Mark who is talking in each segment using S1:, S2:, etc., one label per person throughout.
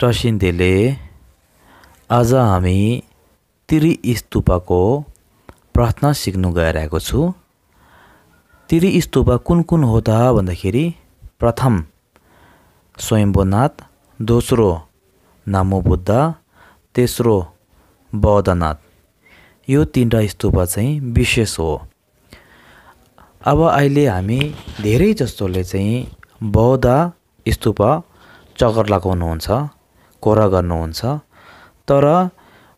S1: टसिन्देले आज हामी तिरी स्तूपको प्रार्थना सिक्नु गइरहेको छु तिरी स्तूप कुन कुन हो त भन्दाखेरि प्रथम स्वयम्भूनाथ दोस्रो नामो बुद्ध तेस्रो बौद्धनाथ यो तिनवटा स्तूपा चाहिँ विशेष हो अब अहिले हामी धेरै जस्तोले चाहिँ बौद्ध स्तूप चक्कर लगाउनुहुन्छ कोर गर्नुहुन्छ तर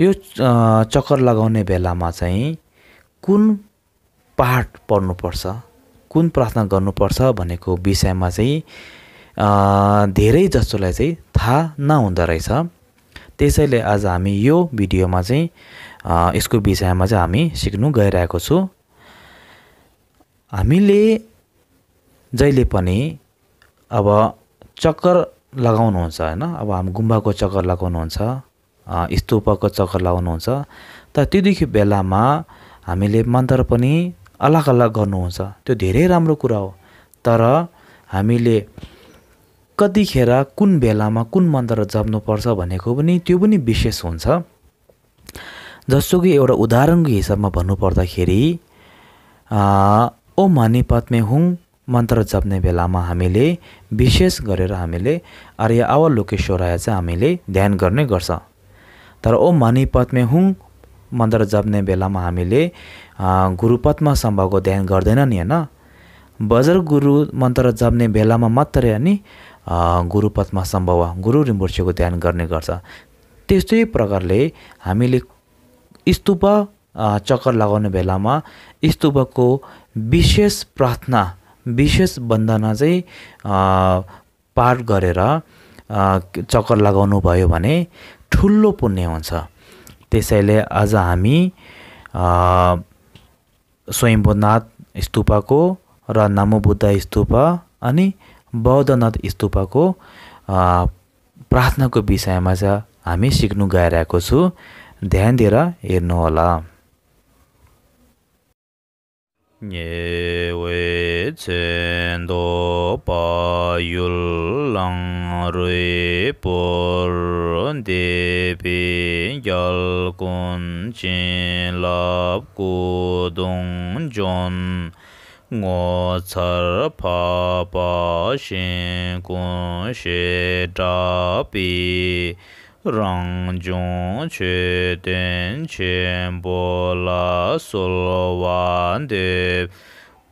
S1: यो चक्कर लगाउने बेलामा चाहिँ कुन पाठ पढ्नुपर्छ कुन प्रार्थना गर्नुपर्छ भनेको विषयमा चाहिँ धेरै जसोलाई चाहिँ थाहा नहुँदो रहेछ त्यसैले आज हामी यो भिडियोमा चाहिँ यसको विषयमा चाहिँ हामी सिक्नु गइरहेको छु हामीले जहिले पनि अब चक्कर लगाउनुहुन्छ होइन अब हामी गुम्बाको चक्कर लगाउनुहुन्छ स्तूपको चक्कर लगाउनुहुन्छ त त्योदेखि बेलामा हामीले मन्त्र पनि अलग अलग गर्नुहुन्छ त्यो धेरै राम्रो कुरा हो तर हामीले कतिखेर कुन बेलामा कुन मन्त्र जप्नुपर्छ भनेको पनि त्यो पनि विशेष हुन्छ जस्तो कि एउटा उदाहरणको हिसाबमा भन्नुपर्दाखेरि ओ हनी पद्मे हुँ मन्त्र जप्ने बेलामा हामीले विशेष गरेर हामीले आर्य आवर लोकेश्वराय चाहिँ हामीले ध्यान गर्ने गर्छ तर ओ मणि पद्मे हुँ मन्त्र जप्ने बेलामा हामीले गुरुपद्मा सम्भवको ध्यान गर्दैन नि होइन बजर गुरु मन्त्र जप्ने बेलामा मात्रै नि गुरुपद्मा सम्भव गुरु रिम्बुर्सेको ध्यान गर्ने गर्छ त्यस्तै प्रकारले हामीले स्तूप चक्कर लगाउने बेलामा स्तूपको विशेष प्रार्थना विशेष बन्दना चाहिँ पार गरेर चक्कर लगाउनु भयो भने ठुलो पुण्य हुन्छ त्यसैले आज हामी स्वयम्भूनाथ स्तूपको र बुद्ध स्तूप अनि बौद्धनाथ स्तूपको प्रार्थनाको विषयमा चाहिँ हामी सिक्नु गइरहेको छु ध्यान दिएर हेर्नुहोला
S2: tsendo pa yul lang rang che den bo la wan de